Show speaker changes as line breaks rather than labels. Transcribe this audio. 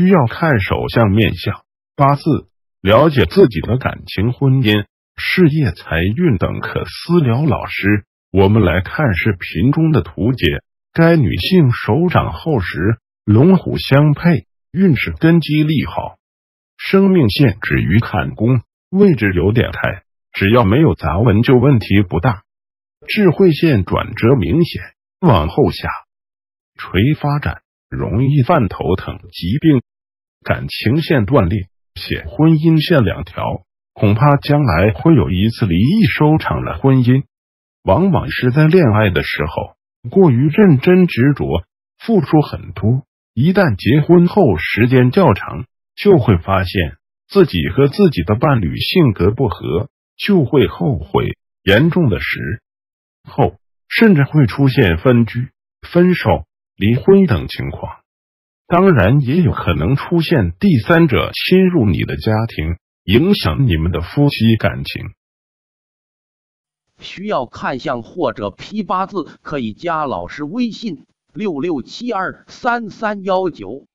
需要看手相、面相、八字，了解自己的感情、婚姻、事业、财运等，可私聊老师。我们来看视频中的图解。该女性手掌厚实，龙虎相配，运势根基利好。生命线止于坎宫，位置有点太，只要没有杂纹就问题不大。智慧线转折明显，往后下垂发展，容易犯头疼疾病。感情线断裂，且婚姻线两条，恐怕将来会有一次离异收场的婚姻。往往是在恋爱的时候过于认真执着，付出很多，一旦结婚后时间较长，就会发现自己和自己的伴侣性格不合，就会后悔。严重的时后，甚至会出现分居、分手、离婚等情况。当然也有可能出现第三者侵入你的家庭，影响你们的夫妻感情。
需要看相或者批八字，可以加老师微信：六六七二三三幺九。